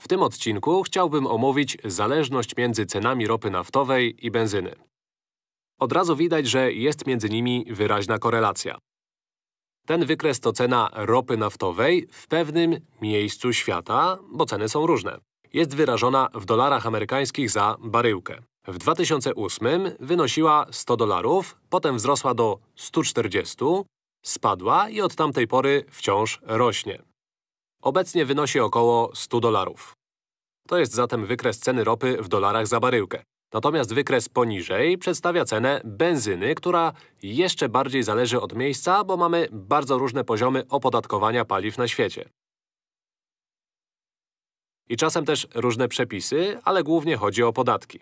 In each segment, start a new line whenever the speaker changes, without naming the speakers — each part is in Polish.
W tym odcinku chciałbym omówić zależność między cenami ropy naftowej i benzyny. Od razu widać, że jest między nimi wyraźna korelacja. Ten wykres to cena ropy naftowej w pewnym miejscu świata, bo ceny są różne. Jest wyrażona w dolarach amerykańskich za baryłkę. W 2008 wynosiła 100 dolarów, potem wzrosła do 140, spadła i od tamtej pory wciąż rośnie. Obecnie wynosi około 100 dolarów. To jest zatem wykres ceny ropy w dolarach za baryłkę. Natomiast wykres poniżej przedstawia cenę benzyny, która jeszcze bardziej zależy od miejsca, bo mamy bardzo różne poziomy opodatkowania paliw na świecie. I czasem też różne przepisy, ale głównie chodzi o podatki.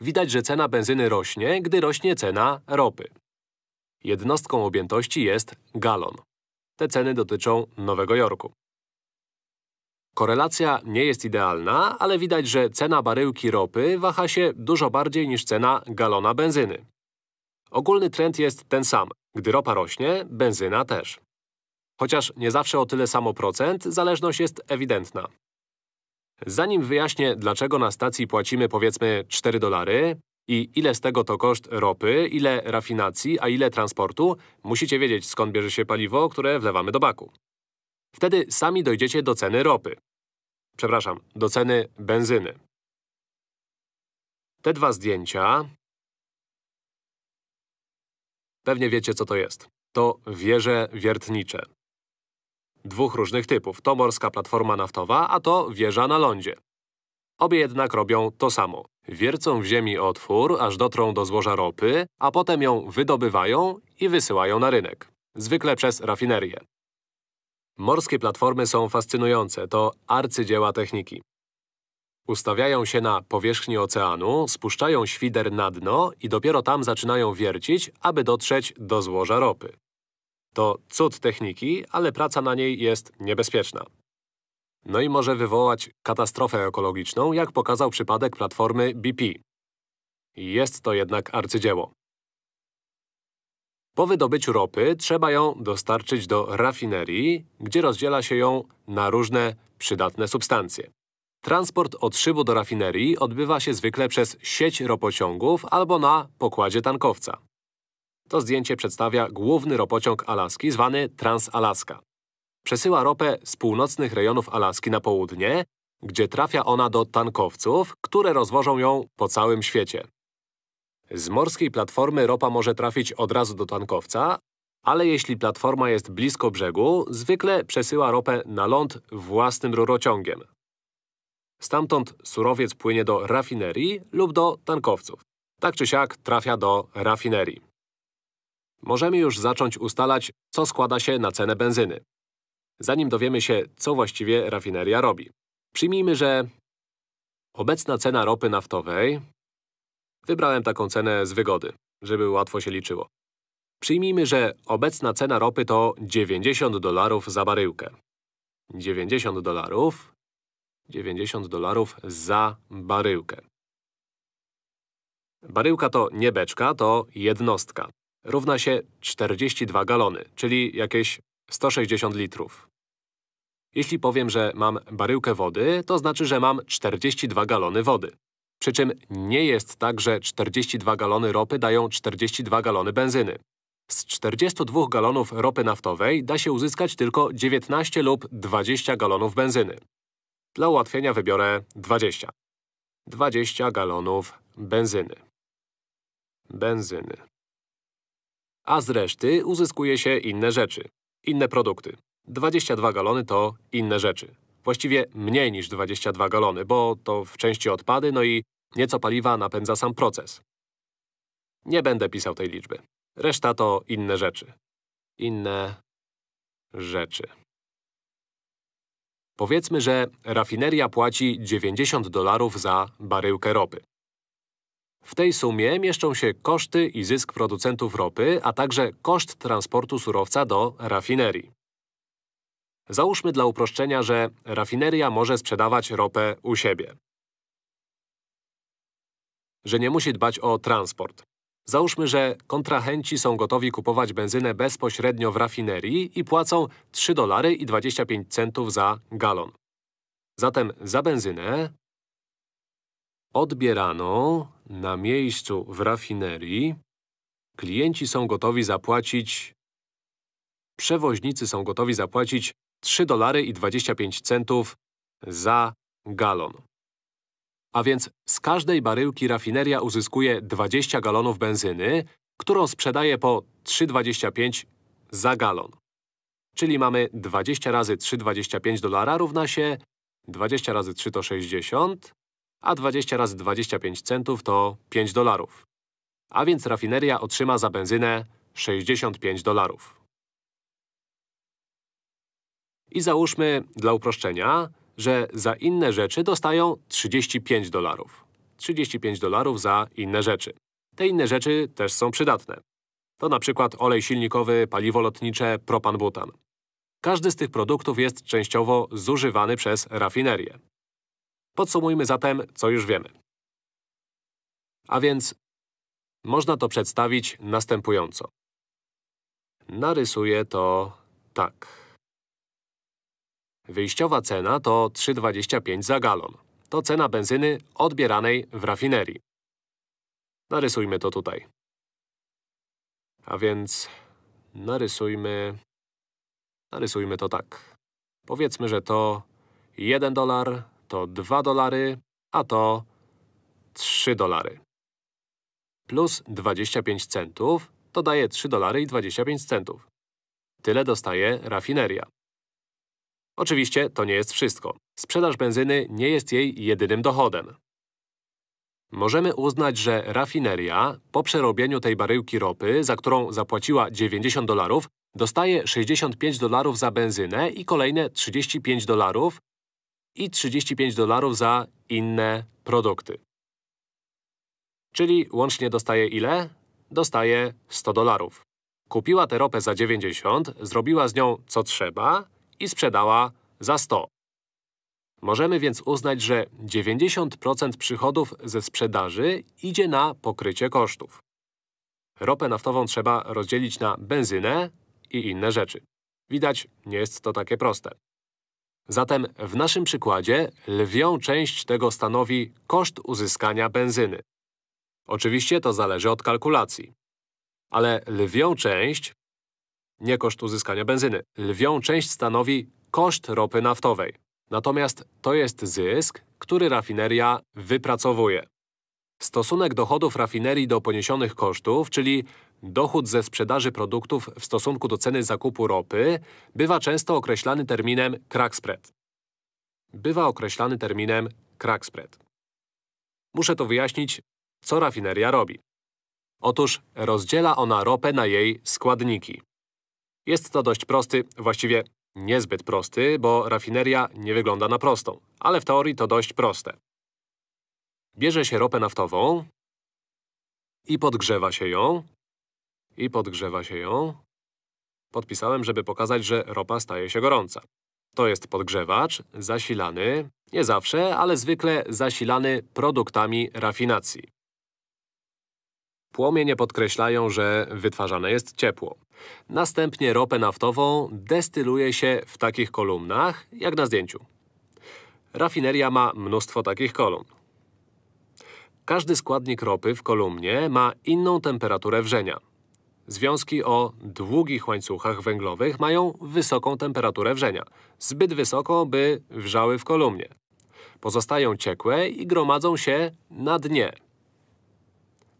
Widać, że cena benzyny rośnie, gdy rośnie cena ropy. Jednostką objętości jest galon. Te ceny dotyczą Nowego Jorku. Korelacja nie jest idealna, ale widać, że cena baryłki ropy waha się dużo bardziej niż cena galona benzyny. Ogólny trend jest ten sam. Gdy ropa rośnie, benzyna też. Chociaż nie zawsze o tyle samo procent, zależność jest ewidentna. Zanim wyjaśnię, dlaczego na stacji płacimy powiedzmy 4 dolary, i ile z tego to koszt ropy, ile rafinacji, a ile transportu, musicie wiedzieć, skąd bierze się paliwo, które wlewamy do baku. Wtedy sami dojdziecie do ceny ropy. Przepraszam, do ceny benzyny. Te dwa zdjęcia… Pewnie wiecie, co to jest. To wieże wiertnicze. Dwóch różnych typów. To morska platforma naftowa, a to wieża na lądzie. Obie jednak robią to samo. Wiercą w ziemi otwór, aż dotrą do złoża ropy, a potem ją wydobywają i wysyłają na rynek. Zwykle przez rafinerię. Morskie platformy są fascynujące, to arcydzieła techniki. Ustawiają się na powierzchni oceanu, spuszczają świder na dno i dopiero tam zaczynają wiercić, aby dotrzeć do złoża ropy. To cud techniki, ale praca na niej jest niebezpieczna. No i może wywołać katastrofę ekologiczną, jak pokazał przypadek platformy BP. Jest to jednak arcydzieło. Po wydobyciu ropy trzeba ją dostarczyć do rafinerii, gdzie rozdziela się ją na różne przydatne substancje. Transport od szybu do rafinerii odbywa się zwykle przez sieć ropociągów albo na pokładzie tankowca. To zdjęcie przedstawia główny ropociąg Alaski, zwany Transalaska. Przesyła ropę z północnych rejonów Alaski na południe, gdzie trafia ona do tankowców, które rozwożą ją po całym świecie. Z morskiej platformy ropa może trafić od razu do tankowca, ale jeśli platforma jest blisko brzegu, zwykle przesyła ropę na ląd własnym rurociągiem. Stamtąd surowiec płynie do rafinerii lub do tankowców. Tak czy siak trafia do rafinerii. Możemy już zacząć ustalać, co składa się na cenę benzyny zanim dowiemy się, co właściwie rafineria robi. Przyjmijmy, że obecna cena ropy naftowej… Wybrałem taką cenę z wygody, żeby łatwo się liczyło. Przyjmijmy, że obecna cena ropy to 90 dolarów za baryłkę. 90 dolarów… 90 dolarów za baryłkę. Baryłka to nie beczka, to jednostka. Równa się 42 galony, czyli jakieś 160 litrów. Jeśli powiem, że mam baryłkę wody, to znaczy, że mam 42 galony wody. Przy czym nie jest tak, że 42 galony ropy dają 42 galony benzyny. Z 42 galonów ropy naftowej da się uzyskać tylko 19 lub 20 galonów benzyny. Dla ułatwienia wybiorę 20. 20 galonów benzyny. Benzyny. A z reszty uzyskuje się inne rzeczy, inne produkty. 22 galony to inne rzeczy. Właściwie mniej niż 22 galony, bo to w części odpady, no i nieco paliwa napędza sam proces. Nie będę pisał tej liczby. Reszta to inne rzeczy. Inne… rzeczy. Powiedzmy, że rafineria płaci 90 dolarów za baryłkę ropy. W tej sumie mieszczą się koszty i zysk producentów ropy, a także koszt transportu surowca do rafinerii. Załóżmy dla uproszczenia, że rafineria może sprzedawać ropę u siebie. Że nie musi dbać o transport. Załóżmy, że kontrahenci są gotowi kupować benzynę bezpośrednio w rafinerii i płacą 3 dolary i 25 centów za galon. Zatem za benzynę odbieraną na miejscu w rafinerii klienci są gotowi zapłacić przewoźnicy są gotowi zapłacić 3,25 dolary za galon. A więc z każdej baryłki rafineria uzyskuje 20 galonów benzyny, którą sprzedaje po 3,25 za galon. Czyli mamy 20 razy 3,25 dolara równa się 20 razy 3 to 60, a 20 razy 25 centów to 5 dolarów. A więc rafineria otrzyma za benzynę 65 dolarów. I załóżmy, dla uproszczenia, że za inne rzeczy dostają 35 dolarów. 35 dolarów za inne rzeczy. Te inne rzeczy też są przydatne. To na przykład olej silnikowy, paliwo lotnicze, propan-butan. Każdy z tych produktów jest częściowo zużywany przez rafinerię. Podsumujmy zatem, co już wiemy. A więc można to przedstawić następująco. Narysuję to tak. Wyjściowa cena to 3,25 za galon. To cena benzyny odbieranej w rafinerii. Narysujmy to tutaj. A więc narysujmy… narysujmy to tak. Powiedzmy, że to 1 dolar, to 2 dolary, a to 3 dolary. Plus 25 centów to daje 3 dolary i 25 centów. Tyle dostaje rafineria. Oczywiście to nie jest wszystko. Sprzedaż benzyny nie jest jej jedynym dochodem. Możemy uznać, że rafineria po przerobieniu tej baryłki ropy, za którą zapłaciła 90 dolarów, dostaje 65 dolarów za benzynę i kolejne 35 dolarów i 35 dolarów za inne produkty. Czyli łącznie dostaje ile? Dostaje 100 dolarów. Kupiła tę ropę za 90, zrobiła z nią co trzeba i sprzedała za 100. Możemy więc uznać, że 90% przychodów ze sprzedaży idzie na pokrycie kosztów. Ropę naftową trzeba rozdzielić na benzynę i inne rzeczy. Widać, nie jest to takie proste. Zatem w naszym przykładzie lwią część tego stanowi koszt uzyskania benzyny. Oczywiście to zależy od kalkulacji. Ale lwią część nie koszt uzyskania benzyny. Lwią część stanowi koszt ropy naftowej. Natomiast to jest zysk, który rafineria wypracowuje. Stosunek dochodów rafinerii do poniesionych kosztów, czyli dochód ze sprzedaży produktów w stosunku do ceny zakupu ropy, bywa często określany terminem crack spread. Bywa określany terminem crack spread. Muszę to wyjaśnić, co rafineria robi. Otóż rozdziela ona ropę na jej składniki. Jest to dość prosty, właściwie niezbyt prosty, bo rafineria nie wygląda na prostą, ale w teorii to dość proste. Bierze się ropę naftową i podgrzewa się ją, i podgrzewa się ją. Podpisałem, żeby pokazać, że ropa staje się gorąca. To jest podgrzewacz, zasilany, nie zawsze, ale zwykle zasilany produktami rafinacji. Płomienie podkreślają, że wytwarzane jest ciepło. Następnie ropę naftową destyluje się w takich kolumnach, jak na zdjęciu. Rafineria ma mnóstwo takich kolumn. Każdy składnik ropy w kolumnie ma inną temperaturę wrzenia. Związki o długich łańcuchach węglowych mają wysoką temperaturę wrzenia. Zbyt wysoką, by wrzały w kolumnie. Pozostają ciekłe i gromadzą się na dnie,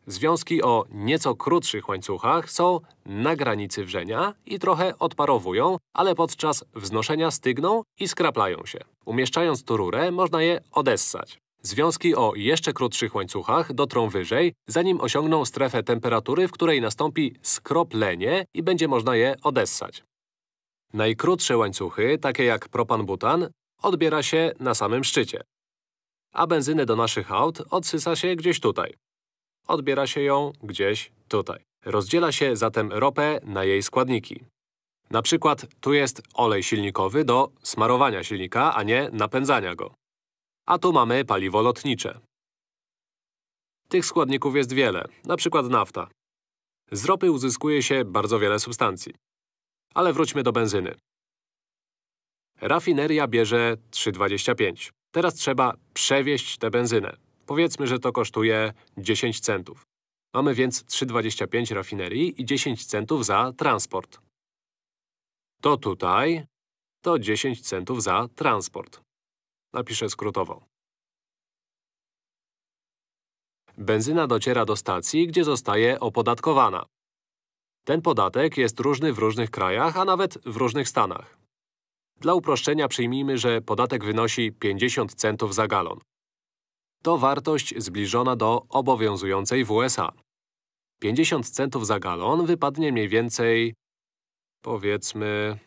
Związki o nieco krótszych łańcuchach są na granicy wrzenia i trochę odparowują, ale podczas wznoszenia stygną i skraplają się. Umieszczając tu rurę, można je odessać. Związki o jeszcze krótszych łańcuchach dotrą wyżej, zanim osiągną strefę temperatury, w której nastąpi skroplenie i będzie można je odessać. Najkrótsze łańcuchy, takie jak propan-butan, odbiera się na samym szczycie. A benzynę do naszych aut odsysa się gdzieś tutaj. Odbiera się ją gdzieś tutaj. Rozdziela się zatem ropę na jej składniki. Na przykład tu jest olej silnikowy do smarowania silnika, a nie napędzania go. A tu mamy paliwo lotnicze. Tych składników jest wiele, na przykład nafta. Z ropy uzyskuje się bardzo wiele substancji. Ale wróćmy do benzyny. Rafineria bierze 3,25. Teraz trzeba przewieźć tę benzynę. Powiedzmy, że to kosztuje 10 centów. Mamy więc 3,25 rafinerii i 10 centów za transport. To tutaj to 10 centów za transport. Napiszę skrótowo. Benzyna dociera do stacji, gdzie zostaje opodatkowana. Ten podatek jest różny w różnych krajach, a nawet w różnych stanach. Dla uproszczenia przyjmijmy, że podatek wynosi 50 centów za galon to wartość zbliżona do obowiązującej w USA. 50 centów za galon wypadnie mniej więcej… powiedzmy…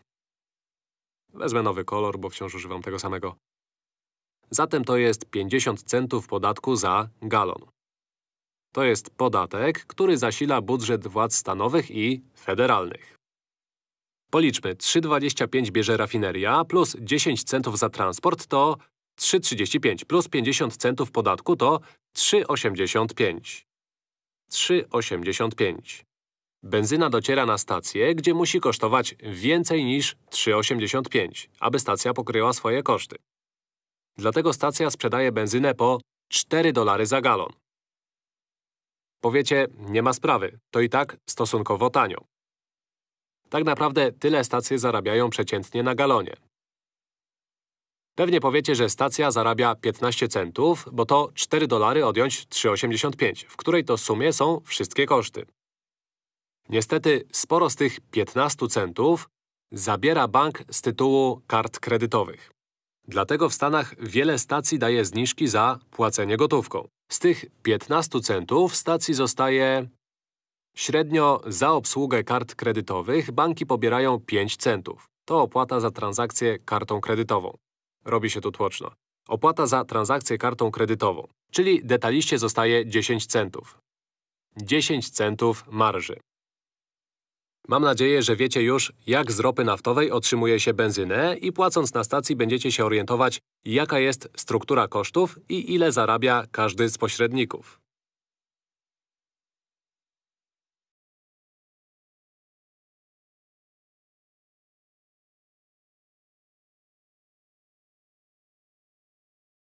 Wezmę nowy kolor, bo wciąż używam tego samego. Zatem to jest 50 centów podatku za galon. To jest podatek, który zasila budżet władz stanowych i federalnych. Policzmy, 3,25 bierze rafineria plus 10 centów za transport to 3,35 plus 50 centów podatku to 3,85. 3,85. Benzyna dociera na stację, gdzie musi kosztować więcej niż 3,85, aby stacja pokryła swoje koszty. Dlatego stacja sprzedaje benzynę po 4 dolary za galon. Powiecie, nie ma sprawy, to i tak stosunkowo tanio. Tak naprawdę tyle stacje zarabiają przeciętnie na galonie. Pewnie powiecie, że stacja zarabia 15 centów, bo to 4 dolary odjąć 3,85, w której to sumie są wszystkie koszty. Niestety sporo z tych 15 centów zabiera bank z tytułu kart kredytowych. Dlatego w Stanach wiele stacji daje zniżki za płacenie gotówką. Z tych 15 centów stacji zostaje… Średnio za obsługę kart kredytowych banki pobierają 5 centów. To opłata za transakcję kartą kredytową. Robi się tu tłoczno. Opłata za transakcję kartą kredytową, czyli detaliście zostaje 10 centów. 10 centów marży. Mam nadzieję, że wiecie już, jak z ropy naftowej otrzymuje się benzynę i płacąc na stacji będziecie się orientować, jaka jest struktura kosztów i ile zarabia każdy z pośredników.